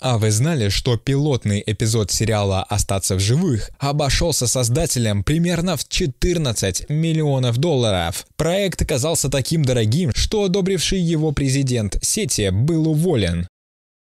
А вы знали, что пилотный эпизод сериала «Остаться в живых» обошелся создателям примерно в 14 миллионов долларов? Проект оказался таким дорогим, что одобривший его президент сети был уволен.